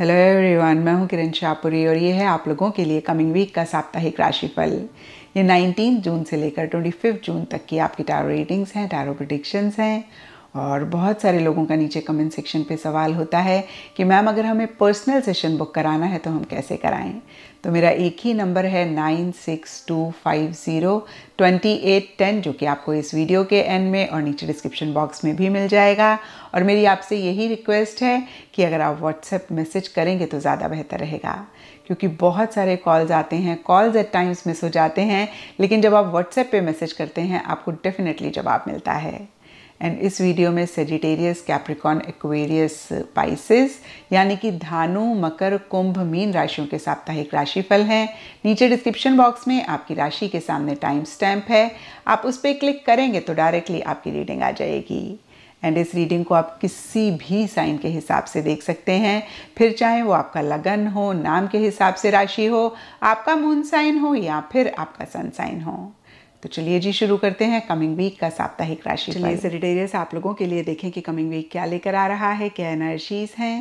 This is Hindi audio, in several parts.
हेलो एवरीवन मैं हूं किरण शाहपुरी और ये है आप लोगों के लिए कमिंग वीक का साप्ताहिक राशिफल ये 19 जून से लेकर 25 जून तक की आपकी टैरो रीडिंग्स हैं टैरो प्रडिक्शंस हैं और बहुत सारे लोगों का नीचे कमेंट सेक्शन पे सवाल होता है कि मैम अगर हमें पर्सनल सेशन बुक कराना है तो हम कैसे कराएं तो मेरा एक ही नंबर है nine six two five zero twenty eight ten जो कि आपको इस वीडियो के एंड में और नीचे डिस्क्रिप्शन बॉक्स में भी मिल जाएगा और मेरी आपसे यही रिक्वेस्ट है कि अगर आप व्हाट्सएप मैसेज करेंगे तो ज़्यादा बेहतर रहेगा क्योंकि बहुत सारे कॉल्स आते हैं कॉल्स एट टाइम्स मिस हो जाते हैं लेकिन जब आप व्हाट्सएप पे मैसेज करते हैं आपको डेफिनेटली जवाब मिलता है एंड इस वीडियो में सेजिटेरियस कैप्रिकॉन एक्वेरियस पाइसिस यानी कि धानु मकर कुंभ मीन राशियों के साप्ताहिक राशिफल हैं नीचे डिस्क्रिप्शन बॉक्स में आपकी राशि के सामने टाइम स्टैम्प है आप उस पर क्लिक करेंगे तो डायरेक्टली आपकी रीडिंग आ जाएगी एंड इस रीडिंग को आप किसी भी साइन के हिसाब से देख सकते हैं फिर चाहे वो आपका लगन हो नाम के हिसाब से राशि हो आपका मून साइन हो या फिर आपका सन साइन हो तो चलिए जी शुरू करते हैं कमिंग वीक का साप्ताहिक राशि चलिए सेटेरियस आप लोगों के लिए देखें कि कमिंग वीक क्या लेकर आ रहा है क्या एनर्जीज हैं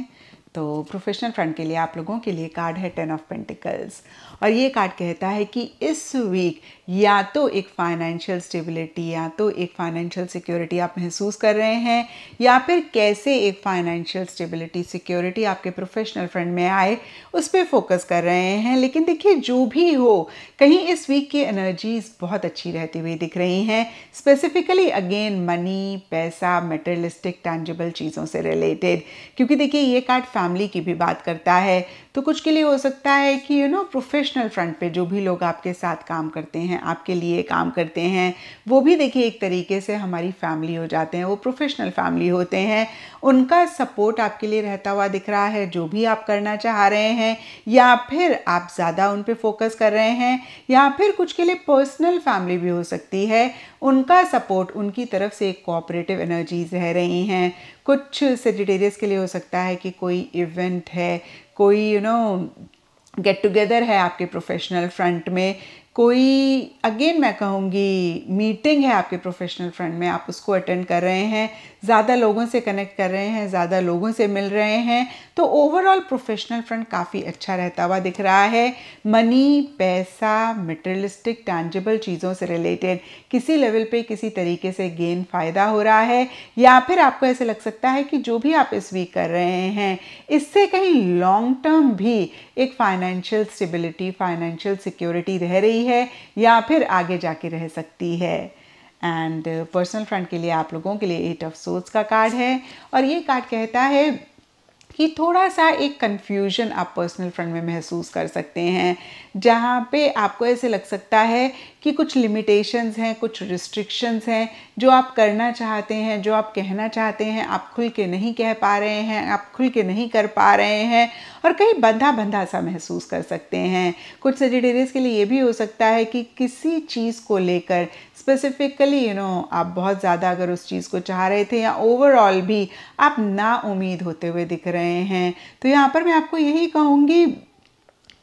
तो प्रोफेशनल फ्रंट के लिए आप लोगों के लिए कार्ड है टेन ऑफ पेंटिकल्स और ये कार्ड कहता है कि इस वीक या तो एक फाइनेंशियल स्टेबिलिटी या तो एक फाइनेंशियल सिक्योरिटी आप महसूस कर रहे हैं या फिर कैसे एक फाइनेंशियल स्टेबिलिटी सिक्योरिटी आपके प्रोफेशनल फ्रेंड में आए उस पर फोकस कर रहे हैं लेकिन देखिए जो भी हो कहीं इस वीक की एनर्जीज बहुत अच्छी रहती हुई दिख रही हैं स्पेसिफिकली अगेन मनी पैसा मेटेरियलिस्टिक टैंजबल चीज़ों से रिलेटेड क्योंकि देखिए ये कार्ड फैमिली की भी बात करता है तो कुछ के लिए हो सकता है कि यू नो प्रोफेशनल फ्रंट पे जो भी लोग आपके साथ काम करते हैं आपके लिए काम करते हैं वो भी देखिए एक तरीके से हमारी फैमिली हो जाते हैं वो प्रोफेशनल फैमिली होते हैं उनका सपोर्ट आपके लिए रहता हुआ दिख रहा है जो भी आप करना चाह रहे हैं या फिर आप ज़्यादा उन पर फोकस कर रहे हैं या फिर कुछ के लिए पर्सनल फैमिली भी हो सकती है उनका सपोर्ट उनकी तरफ से एक कोऑपरेटिव एनर्जीज रह रही हैं कुछ सेजिटेरियस के लिए हो सकता है कि कोई इवेंट है कोई यू नो गेट टुगेदर है आपके प्रोफेशनल फ्रंट में कोई अगेन मैं कहूँगी मीटिंग है आपके प्रोफेशनल फ्रंट में आप उसको अटेंड कर रहे हैं ज़्यादा लोगों से कनेक्ट कर रहे हैं ज़्यादा लोगों से मिल रहे हैं तो ओवरऑल प्रोफेशनल फ्रंट काफ़ी अच्छा रहता हुआ दिख रहा है मनी पैसा मटेरियलिस्टिक टैंजेबल चीज़ों से रिलेटेड किसी लेवल पे किसी तरीके से गेन फ़ायदा हो रहा है या फिर आपको ऐसे लग सकता है कि जो भी आप इस वीक कर रहे हैं इससे कहीं लॉन्ग टर्म भी एक फाइनेंशियल स्टेबिलिटी फाइनेंशियल सिक्योरिटी रह रही है या फिर आगे जाके रह सकती है एंड पर्सनल फ्रेंड के लिए आप लोगों के लिए एट ऑफ सोर्स का कार्ड है और ये कार्ड कहता है कि थोड़ा सा एक कन्फ्यूजन आप पर्सनल फ्रंट में महसूस कर सकते हैं जहाँ पे आपको ऐसे लग सकता है कि कुछ लिमिटेशंस हैं कुछ रिस्ट्रिक्शंस हैं जो आप करना चाहते हैं जो आप कहना चाहते हैं आप खुल के नहीं कह पा रहे हैं आप खुल के नहीं कर पा रहे हैं और कहीं बंधा बंधा सा महसूस कर सकते हैं कुछ सजिटेरियस के लिए ये भी हो सकता है कि किसी चीज़ को लेकर स्पेसिफिकली यू नो आप बहुत ज़्यादा अगर उस चीज़ को चाह रहे थे या ओवरऑल भी आप ना उम्मीद होते हुए दिख रहे हैं तो यहाँ पर मैं आपको यही कहूँगी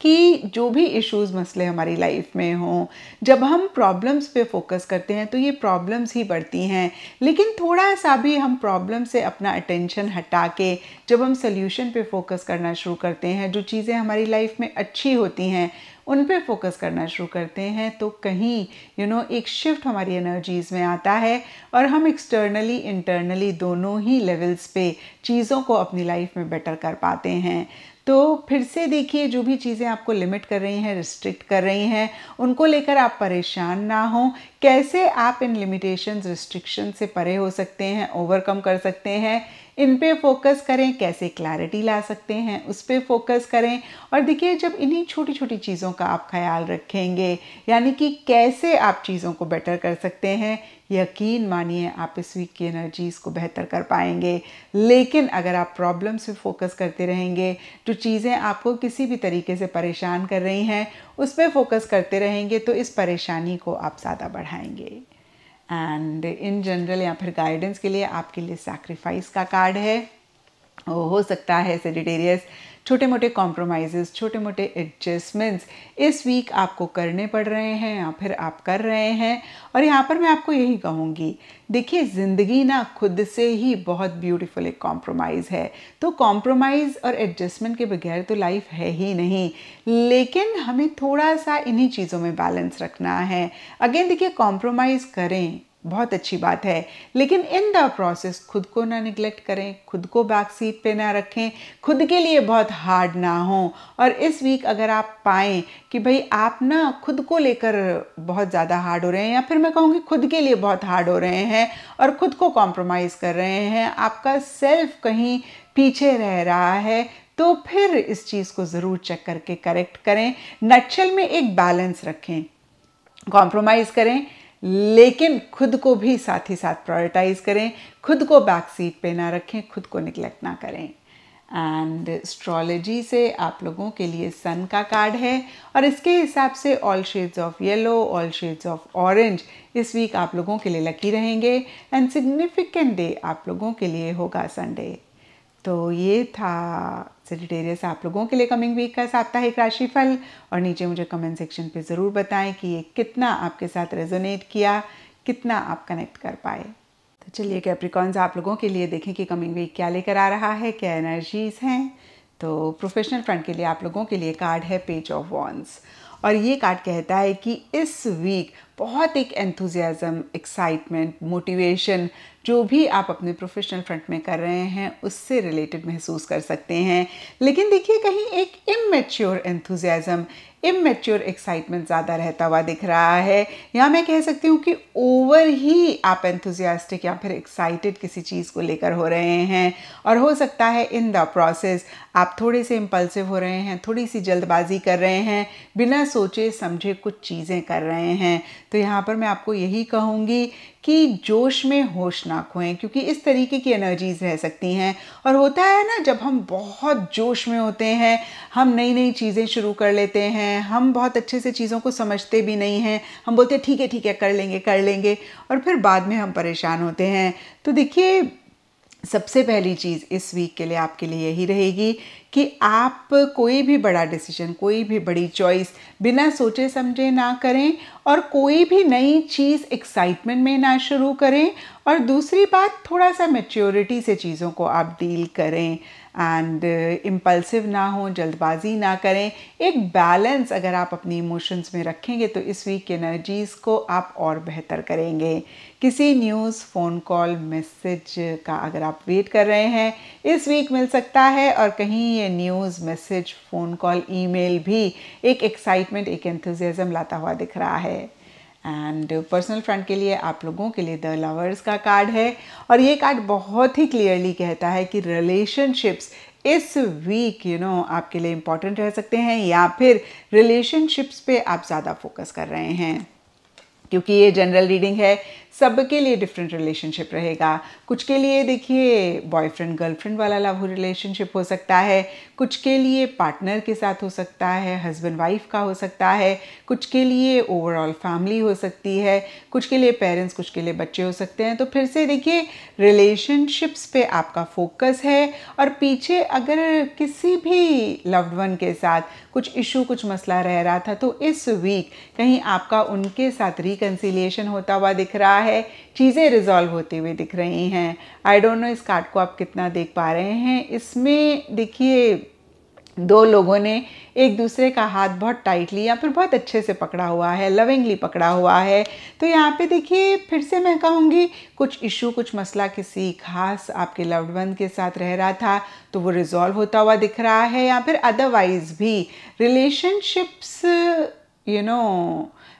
कि जो भी इश्यूज मसले हमारी लाइफ में हों जब हम प्रॉब्लम्स पे फोकस करते हैं तो ये प्रॉब्लम्स ही बढ़ती हैं लेकिन थोड़ा सा भी हम प्रॉब्लम से अपना अटेंशन हटा के जब हम सोल्यूशन पे फोकस करना शुरू करते हैं जो चीज़ें हमारी लाइफ में अच्छी होती हैं उन पे फोकस करना शुरू करते हैं तो कहीं यू you नो know, एक शिफ्ट हमारी एनर्जीज़ में आता है और हम एक्सटर्नली इंटरनली दोनों ही लेवल्स पे चीज़ों को अपनी लाइफ में बेटर कर पाते हैं तो फिर से देखिए जो भी चीज़ें आपको लिमिट कर रही हैं रिस्ट्रिक्ट कर रही हैं उनको लेकर आप परेशान ना हो कैसे आप इन लिमिटेशंस रिस्ट्रिक्शन से परे हो सकते हैं ओवरकम कर सकते हैं इन पे फोकस करें कैसे क्लैरिटी ला सकते हैं उस पर फोकस करें और देखिए जब इन्हीं छोटी छोटी चीज़ों का आप ख्याल रखेंगे यानी कि कैसे आप चीज़ों को बेटर कर सकते हैं यकीन मानिए आप इस वीक की एनर्जीज़ को बेहतर कर पाएंगे लेकिन अगर आप प्रॉब्लम्स पे फोकस करते रहेंगे जो चीज़ें आपको किसी भी तरीके से परेशान कर रही हैं उस पर फोकस करते रहेंगे तो इस परेशानी को आप ज़्यादा बढ़ाएंगे एंड इन जनरल या फिर गाइडेंस के लिए आपके लिए सैक्रिफाइस का कार्ड है हो सकता है सेजिटेरियस छोटे मोटे कॉम्प्रोमाइज़ छोटे मोटे एडजस्टमेंट्स इस वीक आपको करने पड़ रहे हैं या फिर आप कर रहे हैं और यहाँ पर मैं आपको यही कहूँगी देखिए ज़िंदगी ना खुद से ही बहुत ब्यूटीफुल एक कॉम्प्रोमाइज़ है तो कॉम्प्रोमाइज़ और एडजस्टमेंट के बगैर तो लाइफ है ही नहीं लेकिन हमें थोड़ा सा इन्हीं चीज़ों में बैलेंस रखना है अगेन देखिए कॉम्प्रोमाइज़ करें बहुत अच्छी बात है लेकिन इन द प्रोसेस खुद को ना निग्लेक्ट करें खुद को बैक सीट पे ना रखें खुद के लिए बहुत हार्ड ना हो और इस वीक अगर आप पाएँ कि भाई आप ना खुद को लेकर बहुत ज़्यादा हार्ड हो रहे हैं या फिर मैं कहूँगी खुद के लिए बहुत हार्ड हो रहे हैं और खुद को कॉम्प्रोमाइज़ कर रहे हैं आपका सेल्फ कहीं पीछे रह रहा है तो फिर इस चीज़ को ज़रूर चेक करके करेक्ट करें नक्शल में एक बैलेंस रखें कॉम्प्रोमाइज़ करें लेकिन खुद को भी साथ ही साथ प्रायोरिटाइज करें खुद को बैक सीट पे ना रखें खुद को निगलेक्ट ना करें एंड एस्ट्रोलॉजी से आप लोगों के लिए सन का कार्ड है और इसके हिसाब से all shades of yellow all shades of orange इस वीक आप लोगों के लिए लकी रहेंगे एंड सिग्निफिकेंट डे आप लोगों के लिए होगा संडे तो ये था सेजिटेरियस आप लोगों के लिए कमिंग वीक का साप्ताहिक राशिफल और नीचे मुझे कमेंट सेक्शन पे ज़रूर बताएं कि ये कितना आपके साथ रेजोनेट किया कितना आप कनेक्ट कर पाए तो चलिए कैप्रिकॉन्स आप लोगों के लिए देखें कि कमिंग वीक क्या लेकर आ रहा है क्या एनर्जीज़ हैं तो प्रोफेशनल फ्रंट के लिए आप लोगों के लिए कार्ड है पेज ऑफ वॉन्स और ये कार्ड कहता है कि इस वीक बहुत एक एंथुजियाज़म एक्साइटमेंट मोटिवेशन जो भी आप अपने प्रोफेशनल फ्रंट में कर रहे हैं उससे रिलेटेड महसूस कर सकते हैं लेकिन देखिए कहीं एक इमेच्योर एंथुजियाज़म इमेच्योर एक्साइटमेंट ज़्यादा रहता हुआ दिख रहा है या मैं कह सकती हूँ कि ओवर ही आप एंथुजियास्टिक या फिर एक्साइटेड किसी चीज़ को लेकर हो रहे हैं और हो सकता है इन द प्रोसेस आप थोड़े से इम्पल्सिव हो रहे हैं थोड़ी सी जल्दबाजी कर रहे हैं बिना सोचे समझे कुछ चीज़ें कर रहे हैं तो यहाँ पर मैं आपको यही कहूँगी कि जोश में होश ना खोएं क्योंकि इस तरीके की एनर्जीज रह सकती हैं और होता है ना जब हम बहुत जोश में होते हैं हम नई नई चीज़ें शुरू कर लेते हैं हम बहुत अच्छे से चीज़ों को समझते भी नहीं हैं हम बोलते हैं ठीक है ठीक है कर लेंगे कर लेंगे और फिर बाद में हम परेशान होते हैं तो देखिए सबसे पहली चीज़ इस वीक के लिए आपके लिए यही रहेगी कि आप कोई भी बड़ा डिसीजन कोई भी बड़ी चॉइस बिना सोचे समझे ना करें और कोई भी नई चीज़ एक्साइटमेंट में ना शुरू करें और दूसरी बात थोड़ा सा मेच्योरिटी से चीज़ों को आप डील करें एंड इम्पल्सिव uh, ना हो जल्दबाजी ना करें एक बैलेंस अगर आप अपनी इमोशंस में रखेंगे तो इस वीक की एनर्जीज़ को आप और बेहतर करेंगे किसी न्यूज़ फ़ोन कॉल मैसेज का अगर आप वेट कर रहे हैं इस वीक मिल सकता है और कहीं ये news message phone call email भी एक एक्साइटमेंट एक एंथुजियाज़म लाता हुआ दिख रहा है एंड पर्सनल फ्रेंड के लिए आप लोगों के लिए द लवर्स का कार्ड है और ये कार्ड बहुत ही क्लियरली कहता है कि रिलेशनशिप्स इस वीक यू नो आपके लिए इम्पॉर्टेंट रह सकते हैं या फिर रिलेशनशिप्स पे आप ज़्यादा फोकस कर रहे हैं क्योंकि ये जनरल रीडिंग है सबके लिए डिफरेंट रिलेशनशिप रहेगा कुछ के लिए देखिए बॉयफ्रेंड गर्लफ्रेंड वाला लव रिलेशनशिप हो सकता है कुछ के लिए पार्टनर के साथ हो सकता है हस्बैंड वाइफ का हो सकता है कुछ के लिए ओवरऑल फैमिली हो सकती है कुछ के लिए पेरेंट्स कुछ के लिए बच्चे हो सकते हैं तो फिर से देखिए रिलेशनशिप्स पे आपका फोकस है और पीछे अगर किसी भी लव्ड वन के साथ कुछ इशू कुछ मसला रह रहा था तो इस वीक कहीं आपका उनके साथ रिकन्सिलिएशन होता हुआ दिख रहा है है चीज़ें रिजॉल्व होती हुई दिख रही हैं आई डोंट नो इस कार्ड को आप कितना देख पा रहे हैं इसमें देखिए दो लोगों ने एक दूसरे का हाथ बहुत टाइटली या फिर बहुत अच्छे से पकड़ा हुआ है लविंगली पकड़ा हुआ है तो यहाँ पे देखिए फिर से मैं कहूँगी कुछ इशू कुछ मसला किसी खास आपके लव्ड वन के साथ रह रहा था तो वो रिजॉल्व होता हुआ दिख रहा है या फिर अदरवाइज भी रिलेशनशिप्स यू नो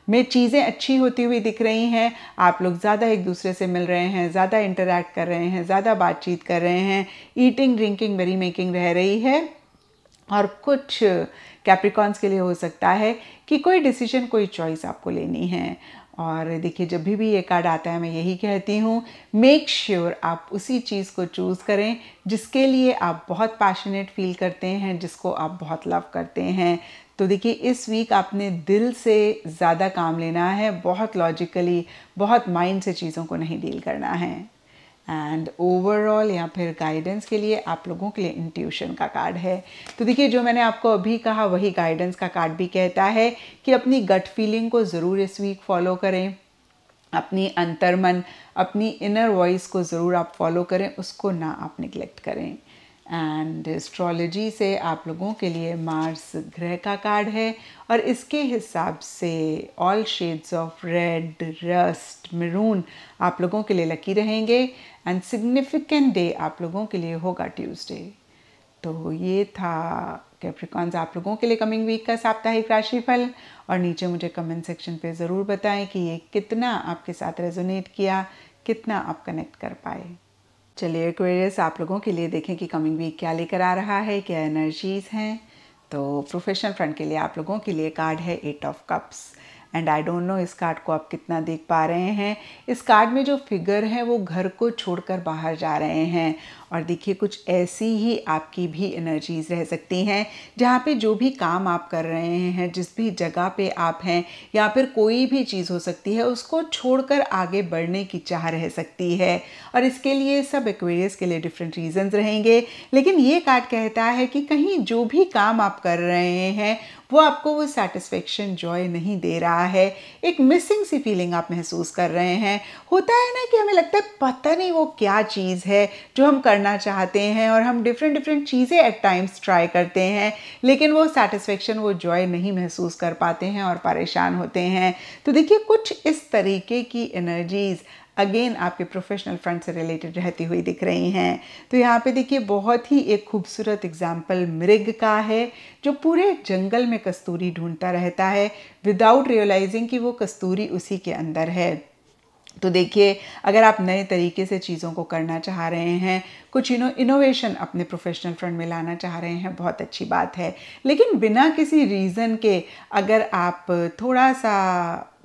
में चीज़ें अच्छी होती हुई दिख रही हैं आप लोग ज़्यादा एक दूसरे से मिल रहे हैं ज़्यादा इंटरेक्ट कर रहे हैं ज़्यादा बातचीत कर रहे हैं ईटिंग ड्रिंकिंग मेरी मेकिंग रह रही है और कुछ कैप्रिकॉन्स के लिए हो सकता है कि कोई डिसीजन कोई चॉइस आपको लेनी है और देखिए जब भी भी ये कार्ड आता है मैं यही कहती हूँ मेक श्योर आप उसी चीज़ को चूज़ करें जिसके लिए आप बहुत पैशनेट फील करते हैं जिसको आप बहुत लव करते हैं तो देखिए इस वीक आपने दिल से ज़्यादा काम लेना है बहुत लॉजिकली बहुत माइंड से चीज़ों को नहीं डील करना है एंड ओवरऑल या फिर गाइडेंस के लिए आप लोगों के लिए इंट्यूशन का कार्ड है तो देखिए जो मैंने आपको अभी कहा वही गाइडेंस का कार्ड भी कहता है कि अपनी गट फीलिंग को ज़रूर इस वीक फॉलो करें अपनी अंतर्मन अपनी इनर वॉइस को ज़रूर आप फॉलो करें उसको ना आप निगलेक्ट करें एंड एस्ट्रोलॉजी से आप लोगों के लिए मार्स ग्रह का कार्ड है और इसके हिसाब से all shades of red rust maroon आप लोगों के लिए लकी रहेंगे एंड सिग्निफिकेंट डे आप लोगों के लिए होगा ट्यूसडे तो ये था कैप्रिकॉन्स आप लोगों के लिए कमिंग वीक का साप्ताहिक राशिफल और नीचे मुझे कमेंट सेक्शन पे ज़रूर बताएं कि ये कितना आपके साथ रेजोनेट किया कितना आप कनेक्ट कर पाए चलिए एक्वेरियस आप लोगों के लिए देखें कि कमिंग वीक क्या लेकर आ रहा है क्या एनर्जीज हैं तो प्रोफेशनल फ्रंट के लिए आप लोगों के लिए कार्ड है eight of cups and I don't know इस कार्ड को आप कितना देख पा रहे हैं इस कार्ड में जो फिगर है वो घर को छोड़कर बाहर जा रहे हैं और देखिए कुछ ऐसी ही आपकी भी एनर्जीज़ रह सकती हैं जहाँ पे जो भी काम आप कर रहे हैं जिस भी जगह पे आप हैं या फिर कोई भी चीज़ हो सकती है उसको छोड़कर आगे बढ़ने की चाह रह सकती है और इसके लिए सब एक्वेरियस के लिए डिफरेंट रीजंस रहेंगे लेकिन ये कार्ड कहता है कि कहीं जो भी काम आप कर रहे हैं वो आपको वो सेटिस्फेक्शन जॉय नहीं दे रहा है एक मिसिंग सी फीलिंग आप महसूस कर रहे हैं होता है ना कि हमें लगता है पता नहीं वो क्या चीज़ है जो हम करना चाहते हैं और हम डिफरेंट डिफरेंट चीज़ें एट टाइम्स ट्राई करते हैं लेकिन वो सेटिस्फेक्शन वो जॉय नहीं महसूस कर पाते हैं और परेशान होते हैं तो देखिए कुछ इस तरीके की एनर्जीज़ अगेन आपके प्रोफेशनल फ्रंट से रिलेटेड रहती हुई दिख रही हैं तो यहाँ पे देखिए बहुत ही एक खूबसूरत एग्जाम्पल मृग का है जो पूरे जंगल में कस्तूरी ढूंढता रहता है विदाउट रियलाइजिंग कि वो कस्तूरी उसी के अंदर है तो देखिए अगर आप नए तरीके से चीज़ों को करना चाह रहे हैं कुछ इनो इनोवेशन अपने प्रोफेशनल फ्रंट में लाना चाह रहे हैं बहुत अच्छी बात है लेकिन बिना किसी रीज़न के अगर आप थोड़ा सा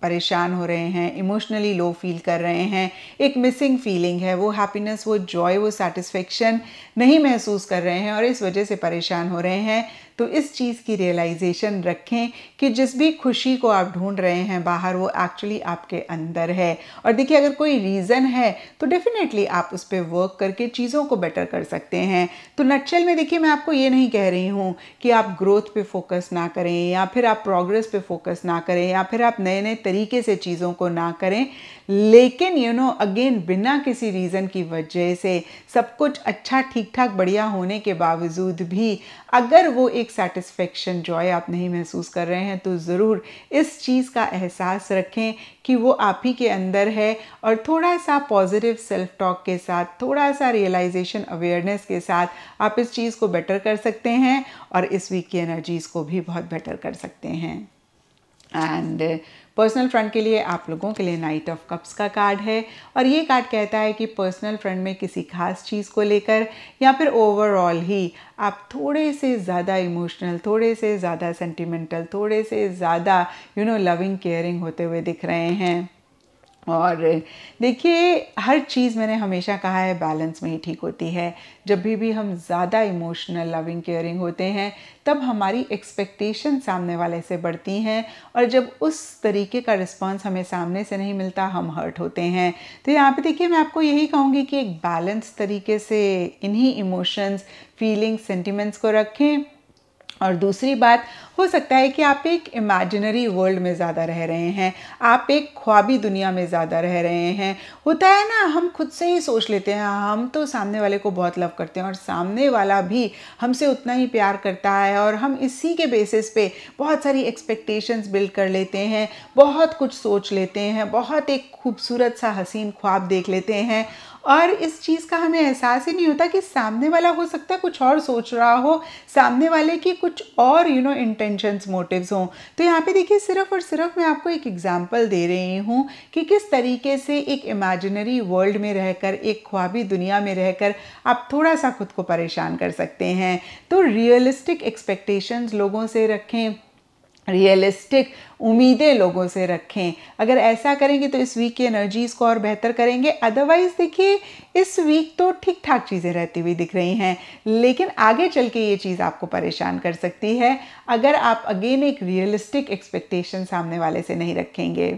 परेशान हो रहे हैं इमोशनली लो फील कर रहे हैं एक मिसिंग फीलिंग है वो हैप्पीनेस वो जॉय वो सेटिस्फेक्शन नहीं महसूस कर रहे हैं और इस वजह से परेशान हो रहे हैं तो इस चीज़ की रियलाइजेशन रखें कि जिस भी खुशी को आप ढूंढ रहे हैं बाहर वो एक्चुअली आपके अंदर है और देखिए अगर कोई रीज़न है तो डेफिनेटली आप उस पर वर्क करके चीज़ों को बेटर कर सकते हैं तो नटशल में देखिए मैं आपको ये नहीं कह रही हूँ कि आप ग्रोथ पे फोकस ना करें या फिर आप प्रोग्रेस पे फोकस ना करें या फिर आप नए नए तरीके से चीज़ों को ना करें लेकिन यू नो अगेन बिना किसी रीज़न की वजह से सब कुछ अच्छा ठीक ठाक बढ़िया होने के बावजूद भी अगर वो एक एक सेटिस्फेक्शन जॉय आप नहीं महसूस कर रहे हैं तो ज़रूर इस चीज़ का एहसास रखें कि वो आप ही के अंदर है और थोड़ा सा पॉजिटिव सेल्फ टॉक के साथ थोड़ा सा रियलाइजेशन अवेयरनेस के साथ आप इस चीज़ को बेटर कर सकते हैं और इस वीक की एनर्जीज़ को भी बहुत बेटर कर सकते हैं एंड पर्सनल फ्रंट के लिए आप लोगों के लिए नाइट ऑफ कप्स का कार्ड है और ये कार्ड कहता है कि पर्सनल फ्रंट में किसी खास चीज़ को लेकर या फिर ओवरऑल ही आप थोड़े से ज़्यादा इमोशनल थोड़े से ज़्यादा सेंटिमेंटल थोड़े से ज़्यादा यू नो लविंग केयरिंग होते हुए दिख रहे हैं और देखिए हर चीज़ मैंने हमेशा कहा है बैलेंस में ही ठीक होती है जब भी भी हम ज़्यादा इमोशनल लविंग केयरिंग होते हैं तब हमारी एक्सपेक्टेशन सामने वाले से बढ़ती हैं और जब उस तरीके का रिस्पांस हमें सामने से नहीं मिलता हम हर्ट होते हैं तो यहाँ पे देखिए मैं आपको यही कहूँगी कि एक बैलेंस तरीके से इन्हीं इमोशंस फीलिंग्स सेंटिमेंट्स को रखें और दूसरी बात हो सकता है कि आप एक इमेजिनरी वर्ल्ड में ज़्यादा रह रहे हैं आप एक ख्वाबी दुनिया में ज़्यादा रह रहे हैं होता है ना हम खुद से ही सोच लेते हैं हम तो सामने वाले को बहुत लव करते हैं और सामने वाला भी हमसे उतना ही प्यार करता है और हम इसी के बेसिस पे बहुत सारी एक्सपेक्टेशंस बिल्ड कर लेते हैं बहुत कुछ सोच लेते हैं बहुत एक खूबसूरत सा हसीन ख्वाब देख लेते हैं और इस चीज़ का हमें एहसास ही नहीं होता कि सामने वाला हो सकता है कुछ और सोच रहा हो सामने वाले की कुछ कुछ और यू नो इंटेंशंस मोटिव्स हों तो यहाँ पे देखिए सिर्फ और सिर्फ मैं आपको एक एग्जाम्पल दे रही हूँ कि किस तरीके से एक इमेजिनरी वर्ल्ड में रहकर एक ख्वाबी दुनिया में रहकर आप थोड़ा सा खुद को परेशान कर सकते हैं तो रियलिस्टिक एक्सपेक्टेशंस लोगों से रखें रियलिस्टिक उम्मीदें लोगों से रखें अगर ऐसा करेंगे तो इस वीक की एनर्जीज़ को और बेहतर करेंगे अदरवाइज़ देखिए इस वीक तो ठीक ठाक चीज़ें रहती हुई दिख रही हैं लेकिन आगे चल के ये चीज़ आपको परेशान कर सकती है अगर आप अगेन एक रियलिस्टिक एक्सपेक्टेशन सामने वाले से नहीं रखेंगे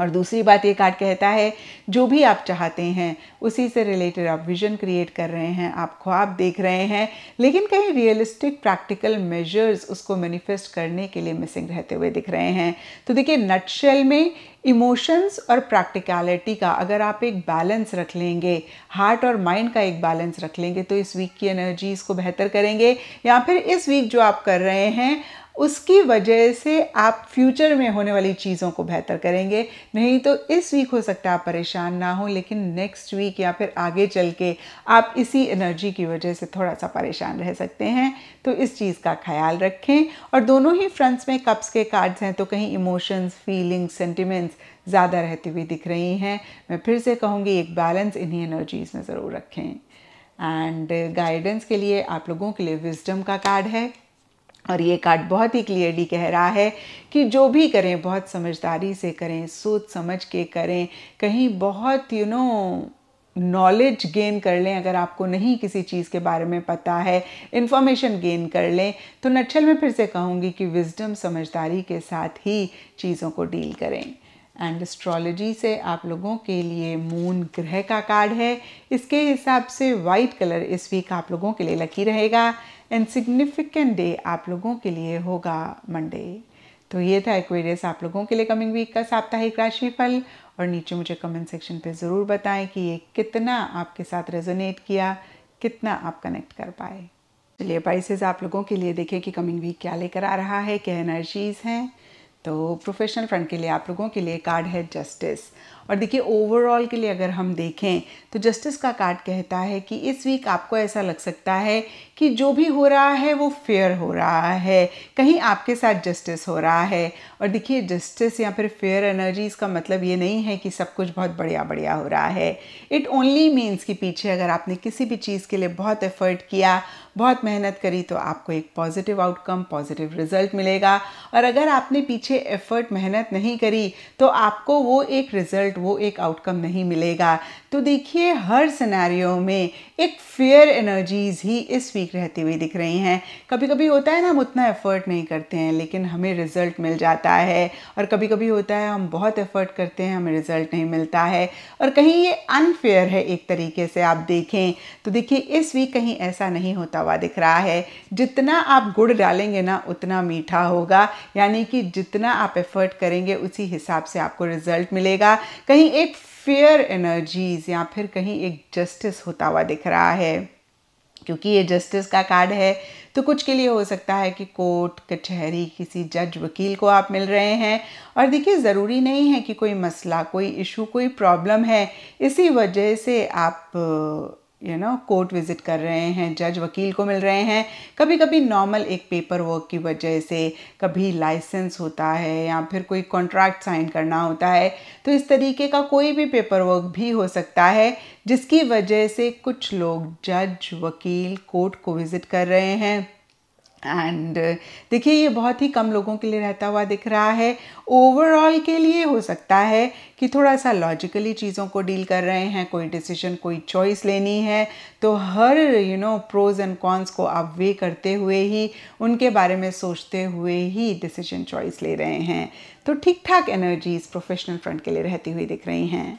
और दूसरी बात ये कार्ड कहता है जो भी आप चाहते हैं उसी से रिलेटेड आप विजन क्रिएट कर रहे हैं आप ख्वाब देख रहे हैं लेकिन कहीं रियलिस्टिक प्रैक्टिकल मेजर्स उसको मैनिफेस्ट करने के लिए मिसिंग रहते हुए दिख रहे हैं तो देखिए नटशेल में इमोशंस और प्रैक्टिकलिटी का अगर आप एक बैलेंस रख लेंगे हार्ट और माइंड का एक बैलेंस रख लेंगे तो इस वीक की एनर्जीज़ को बेहतर करेंगे या फिर इस वीक जो आप कर रहे हैं उसकी वजह से आप फ्यूचर में होने वाली चीज़ों को बेहतर करेंगे नहीं तो इस वीक हो सकता है आप परेशान ना हो लेकिन नेक्स्ट वीक या फिर आगे चल के आप इसी एनर्जी की वजह से थोड़ा सा परेशान रह सकते हैं तो इस चीज़ का ख्याल रखें और दोनों ही फ्रंट्स में कप्स के कार्ड्स हैं तो कहीं इमोशंस फीलिंग्स सेंटिमेंट्स ज़्यादा रहती हुई दिख रही हैं मैं फिर से कहूँगी एक बैलेंस इन्हीं एनर्जीज़ में ज़रूर रखें एंड गाइडेंस के लिए आप लोगों के लिए विजडम का कार्ड है और ये कार्ड बहुत ही क्लियरली कह रहा है कि जो भी करें बहुत समझदारी से करें सोच समझ के करें कहीं बहुत यू नो नॉलेज गेन कर लें अगर आपको नहीं किसी चीज़ के बारे में पता है इन्फॉर्मेशन गेन कर लें तो नक्षल में फिर से कहूँगी कि विजडम समझदारी के साथ ही चीज़ों को डील करें एंड एस्ट्रोलॉजी से आप लोगों के लिए मून ग्रह का कार्ड है इसके हिसाब से वाइट कलर इस वीक आप लोगों के लिए लकी रहेगा एंड सिग्निफिकेंट डे आप लोगों के लिए होगा मंडे तो ये था एक्वेरियस आप लोगों के लिए कमिंग वीक का साप्ताहिक राशिफल और नीचे मुझे कमेंट सेक्शन पे ज़रूर बताएं कि ये कितना आपके साथ रेजोनेट किया कितना आप कनेक्ट कर पाए चलिए बाइसेज आप लोगों के लिए देखें कि कमिंग वीक क्या लेकर आ रहा है क्या एनर्जीज़ हैं तो प्रोफेशनल फ्रंट के लिए आप लोगों के लिए कार्ड है जस्टिस और देखिए ओवरऑल के लिए अगर हम देखें तो जस्टिस का कार्ड कहता है कि इस वीक आपको ऐसा लग सकता है कि जो भी हो रहा है वो फेयर हो रहा है कहीं आपके साथ जस्टिस हो रहा है और देखिए जस्टिस या फिर फेयर एनर्जी इसका मतलब ये नहीं है कि सब कुछ बहुत बढ़िया बढ़िया हो रहा है इट ओनली मीन्स कि पीछे अगर आपने किसी भी चीज़ के लिए बहुत एफर्ट किया बहुत मेहनत करी तो आपको एक पॉजिटिव आउटकम पॉजिटिव रिजल्ट मिलेगा और अगर आपने पीछे एफर्ट मेहनत नहीं करी तो आपको वो एक रिजल्ट रिजल्ट वो एक आउटकम नहीं मिलेगा तो देखिए हर सिनेरियो में एक फेयर एनर्जीज़ ही इस वीक रहती हुई दिख रही हैं कभी कभी होता है ना हम उतना एफ़र्ट नहीं करते हैं लेकिन हमें रिज़ल्ट मिल जाता है और कभी कभी होता है हम बहुत एफ़र्ट करते हैं हमें रिज़ल्ट नहीं मिलता है और कहीं ये अनफेयर है एक तरीके से आप देखें तो देखिए इस वीक कहीं ऐसा नहीं होता हुआ दिख रहा है जितना आप गुड़ डालेंगे ना उतना मीठा होगा यानी कि जितना आप एफ़र्ट करेंगे उसी हिसाब से आपको रिज़ल्ट मिलेगा कहीं एक फेयर एनर्जीज या फिर कहीं एक जस्टिस होता हुआ दिख रहा है क्योंकि ये जस्टिस का कार्ड है तो कुछ के लिए हो सकता है कि कोर्ट कचहरी किसी जज वकील को आप मिल रहे हैं और देखिए ज़रूरी नहीं है कि कोई मसला कोई इशू कोई प्रॉब्लम है इसी वजह से आप यू नो कोर्ट विज़िट कर रहे हैं जज वकील को मिल रहे हैं कभी कभी नॉर्मल एक पेपर वर्क की वजह से कभी लाइसेंस होता है या फिर कोई कॉन्ट्रैक्ट साइन करना होता है तो इस तरीके का कोई भी पेपर वर्क भी हो सकता है जिसकी वजह से कुछ लोग जज वकील कोर्ट को विज़िट कर रहे हैं एंड uh, देखिए ये बहुत ही कम लोगों के लिए रहता हुआ दिख रहा है ओवरऑल के लिए हो सकता है कि थोड़ा सा लॉजिकली चीज़ों को डील कर रहे हैं कोई डिसीजन कोई चॉइस लेनी है तो हर you know pros and cons को आप वे करते हुए ही उनके बारे में सोचते हुए ही डिसीजन चॉइस ले रहे हैं तो ठीक ठाक एनर्जीज प्रोफेशनल फ्रंट के लिए रहती हुई दिख रही हैं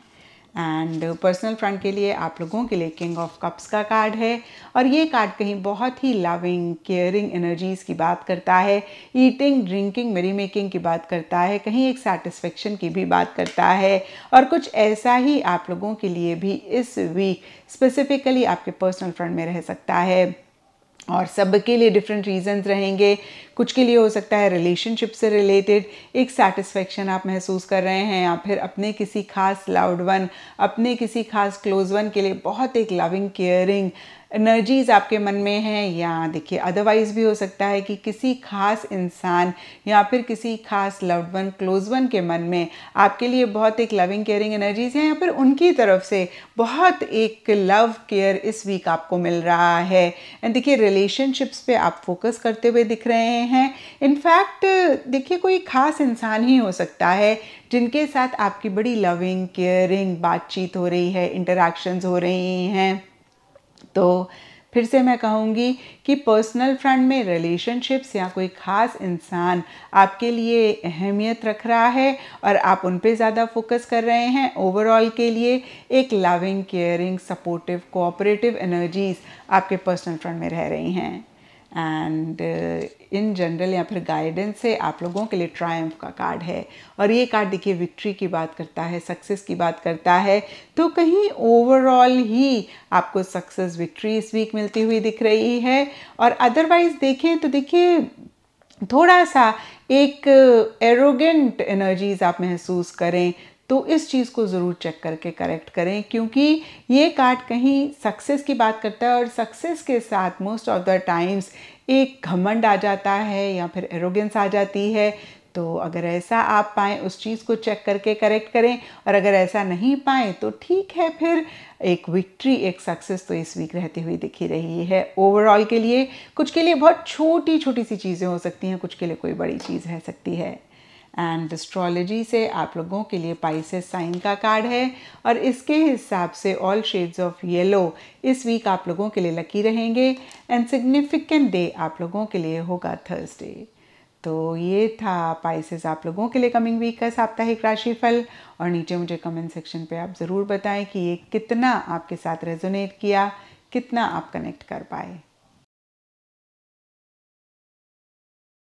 एंड पर्सनल फ्रंट के लिए आप लोगों के लिए किंग ऑफ कप्स का कार्ड है और ये कार्ड कहीं बहुत ही लविंग केयरिंग एनर्जीज़ की बात करता है ईटिंग ड्रिंकिंग मेरी मेकिंग की बात करता है कहीं एक सेटिस्फेक्शन की भी बात करता है और कुछ ऐसा ही आप लोगों के लिए भी इस वीक स्पेसिफिकली आपके पर्सनल फ्रंट में रह सकता है और सबके लिए डिफरेंट रीजंस रहेंगे कुछ के लिए हो सकता है रिलेशनशिप से रिलेटेड एक सेटिस्फेक्शन आप महसूस कर रहे हैं या फिर अपने किसी खास लाउड वन अपने किसी खास क्लोज वन के लिए बहुत एक लविंग केयरिंग एनर्जीज़ आपके मन में हैं या देखिए अदरवाइज़ भी हो सकता है कि किसी खास इंसान या फिर किसी खास लव्ड वन क्लोज वन के मन में आपके लिए बहुत एक लविंग केयरिंग एनर्जीज़ हैं या फिर उनकी तरफ से बहुत एक लव केयर इस वीक आपको मिल रहा है एंड देखिए रिलेशनशिप्स पे आप फोकस करते हुए दिख रहे हैं इनफैक्ट देखिए कोई खास इंसान ही हो सकता है जिनके साथ आपकी बड़ी लविंग केयरिंग बातचीत हो रही है इंटरेक्शंस हो रही हैं तो फिर से मैं कहूँगी कि पर्सनल फ्रंट में रिलेशनशिप्स या कोई ख़ास इंसान आपके लिए अहमियत रख रहा है और आप उन पे ज़्यादा फोकस कर रहे हैं ओवरऑल के लिए एक loving caring supportive cooperative energies आपके पर्सनल फ्रंट में रह रही हैं एंड इन जनरल या फिर गाइडेंस से आप लोगों के लिए ट्रायम्फ का कार्ड है और ये कार्ड देखिए विक्ट्री की बात करता है सक्सेस की बात करता है तो कहीं ओवरऑल ही आपको सक्सेस विक्ट्री इस वीक मिलती हुई दिख रही है और अदरवाइज देखें तो देखिए थोड़ा सा एक एरोगेंट uh, एनर्जीज आप महसूस करें तो इस चीज़ को ज़रूर चेक करके करेक्ट करें क्योंकि ये कार्ड कहीं सक्सेस की बात करता है और सक्सेस के साथ मोस्ट ऑफ द टाइम्स एक घमंड आ जाता है या फिर एरोगेंस आ जाती है तो अगर ऐसा आप पाएँ उस चीज़ को चेक करके करेक्ट करें और अगर ऐसा नहीं पाएँ तो ठीक है फिर एक विक्ट्री एक सक्सेस तो इस वीक रहती हुई दिखी रही है ओवरऑल के लिए कुछ के लिए बहुत छोटी छोटी सी चीज़ें हो सकती हैं कुछ के लिए कोई बड़ी चीज़ रह सकती है एंड एस्ट्रोलॉजी से आप लोगों के लिए पाइसेस साइन का कार्ड है और इसके हिसाब से ऑल शेड्स ऑफ येलो इस वीक आप लोगों के लिए लकी रहेंगे एंड सिग्निफिकेंट डे आप लोगों के लिए होगा थर्सडे तो ये था पाइसेस आप लोगों के लिए कमिंग वीक का साप्ताहिक राशिफल और नीचे मुझे कमेंट सेक्शन पे आप ज़रूर बताएं कि ये कितना आपके साथ रेजोनेट किया कितना आप कनेक्ट कर पाए